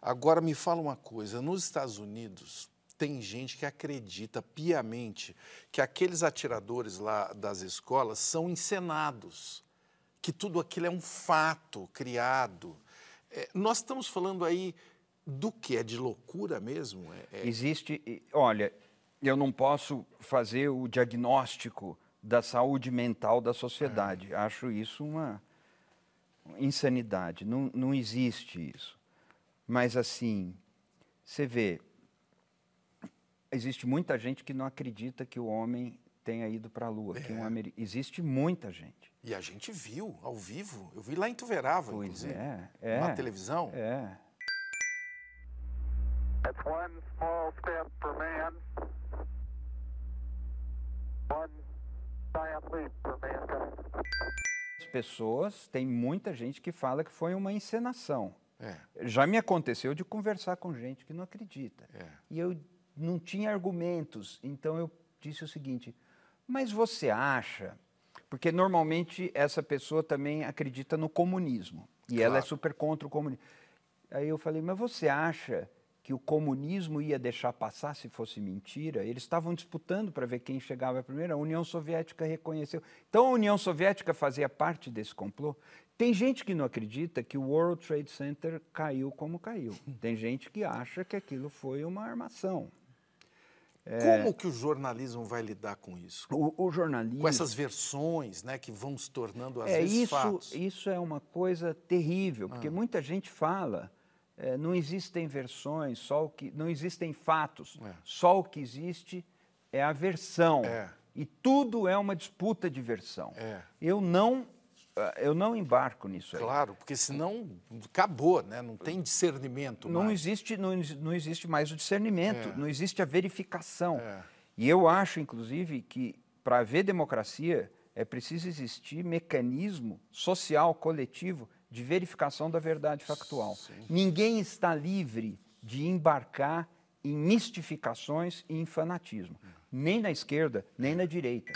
Agora me fala uma coisa: nos Estados Unidos tem gente que acredita piamente que aqueles atiradores lá das escolas são encenados, que tudo aquilo é um fato criado. É, nós estamos falando aí do que? É de loucura mesmo? É, é... Existe. Olha, eu não posso fazer o diagnóstico da saúde mental da sociedade. Uhum. Acho isso uma insanidade. Não, não existe isso. Mas assim, você vê, existe muita gente que não acredita que o homem tenha ido para a Lua. É. Um amer... Existe muita gente. E a gente viu ao vivo. Eu vi lá em Tuverava, pois inclusive. É, é, na televisão. É. That's one small step for man, one giant leap for mankind. As pessoas, tem muita gente que fala que foi uma encenação. É. Já me aconteceu de conversar com gente que não acredita. É. E eu não tinha argumentos, então eu disse o seguinte: mas você acha? Porque normalmente essa pessoa também acredita no comunismo e claro. ela é super contra o comunismo. Aí eu falei: mas você acha que o comunismo ia deixar passar se fosse mentira. Eles estavam disputando para ver quem chegava primeiro. A União Soviética reconheceu. Então a União Soviética fazia parte desse complô. Tem gente que não acredita que o World Trade Center caiu como caiu. Tem gente que acha que aquilo foi uma armação. É, como que o jornalismo vai lidar com isso? O, o, jornalismo... Com essas versões né, que vão se tornando, às é, vezes, isso, fatos. Isso é uma coisa terrível, porque ah. muita gente fala é, não existem versões, só o que, não existem fatos. É. Só o que existe é a versão. É. E tudo é uma disputa de versão. É. Eu não é, eu não embarco nisso aí. Claro, porque senão acabou, né? não tem discernimento. Não, mais. Existe, não, não existe mais o discernimento, é. não existe a verificação. E eu acho, inclusive, que para haver democracia é preciso existir mecanismo social, coletivo, de verificação da verdade factual. Sim. Ninguém está livre de embarcar em mistificações e em fanatismo, nem na esquerda, nem na direita.